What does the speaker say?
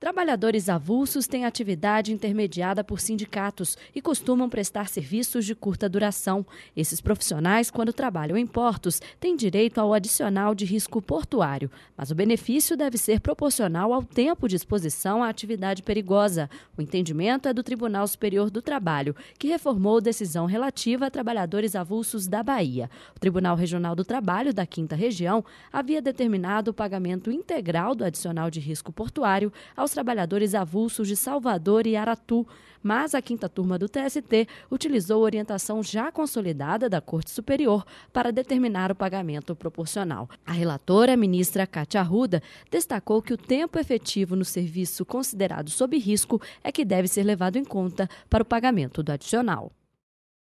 Trabalhadores avulsos têm atividade intermediada por sindicatos e costumam prestar serviços de curta duração. Esses profissionais, quando trabalham em portos, têm direito ao adicional de risco portuário, mas o benefício deve ser proporcional ao tempo de exposição à atividade perigosa. O entendimento é do Tribunal Superior do Trabalho, que reformou decisão relativa a trabalhadores avulsos da Bahia. O Tribunal Regional do Trabalho da Quinta Região havia determinado o pagamento integral do adicional de risco portuário ao aos trabalhadores avulsos de Salvador e Aratu, mas a quinta turma do TST utilizou orientação já consolidada da Corte Superior para determinar o pagamento proporcional. A relatora, ministra Cátia Arruda, destacou que o tempo efetivo no serviço considerado sob risco é que deve ser levado em conta para o pagamento do adicional.